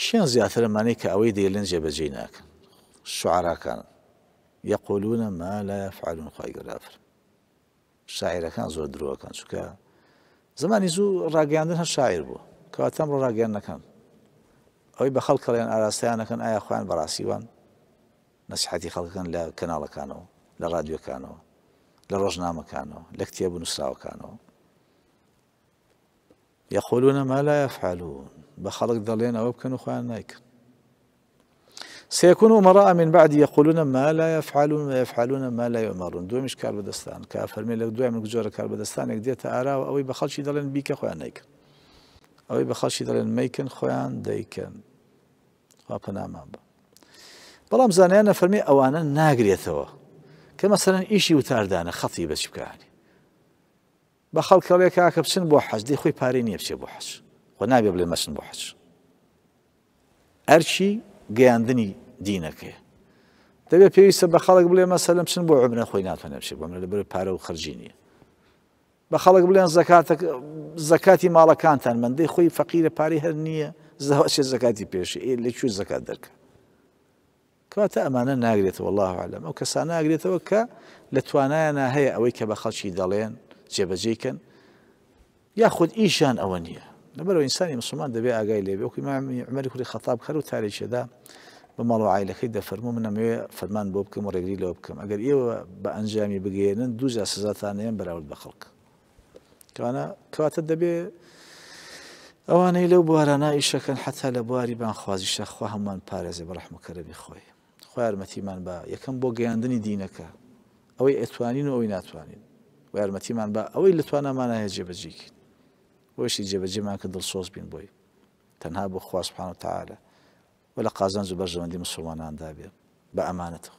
كيان زیاتر ئەمانەی اويدي ئەوەی دێلن جێبەجێ كان يقولون ما لا يفعلون خی گەرافر شاعیرەکان زۆر درۆەکەن چکە زمانی زوو ڕاگەاندن هە شاعر بوو کەواتەم ڕۆ ڕاگەان نەکەن ئەوەی اي اخوان براسيوان ئاراستیانەکەن خلق كان لا نسیحەتی كانو لا راديو كانو لا لە كانو لا کتێب و كانو يقولون ما لا يفعلون بخلق ذلين أو بكنو خوان نايك سيكون أمراء من بعد يقولون ما لا يفعلون ما يفعلون ما لا يؤمرون دومش كار كافر من لك دوام من جورة كار بدستان ديتا أرا أو بخلش ذلين بيك خوان نايك أو بخلش ذلين ميكن خوان ديكن وابنا مابا بەڵام زانیانە أنا فرمي أوانا کە ثوا كمثلا إيشي وتاردانا خطيبة شبكاني بخلق خەڵکەڵێک کاکە بچن بۆ حەزدی خۆی پارەی نییە بچێ خۆ نابێ بڵێ مەسن بۆ حەج ئەرچی گەیاندنی دینەکەی دەبێ پێویستە بە خەڵک بڵێ مەسەلم چن بۆ عبنە خۆی ناتوانێ بشێ بۆ لە بەر پارە و خەرجی نیە بە خەڵک بڵێن زەکاتی ماڵەکانتان مندەی خۆی فەقیرە پارەی هەر نییە زەوەچێ زەکاتی پێشی ئێ لە کوێ زەکات دەکە کاتە ئەمانە ناگرێتەوە الله عالم ئەو کەسان ناگرێتەوە کە لە توانایانە هەیە ئەوەی کە بە خەڵکی دەڵێن جێبەجێکن یاخود ئیشان ئەوە نییە لەبەرەوە ئینسانی مسلمان دەبێ ئاگای لێبێ وکوی مامەری کوری خەتاب هەر و تارێکێدا بە ماڵ عیلەکەی دەفەرمو منەمەوێ فەرمان بۆ بکەم و ڕێگری لەوە بکەم ئەگەر ئێوە بە ئەنجامی بگەێنن دوو جا سزاتانەیەن بەراورد بە خەڵک کەوانە کەواتە دەبێ ئەوانەی لەو بوارانە ئیشەکەن حتا لە بواری بانخوازی شەخوا هەمووان پارێزێ بە ڕحمەکەرەبی خۆی خۆ یارمەتیمان بە یەکەم بۆ گەیاندنی دینەکە ئەوەی ئەتوانین و ئەوی ناتوانین و یارمەتیمان بە ئەوەی لە توانەمانە هەیە جێبەجیکن وشی جێبەجێمان کە دڵسۆز بین بۆی تەنها بۆ خواستپان و سبحانه وتعالى ولا قازان زوبەر ژەوەندی مسلمان دابێ بە بأمانته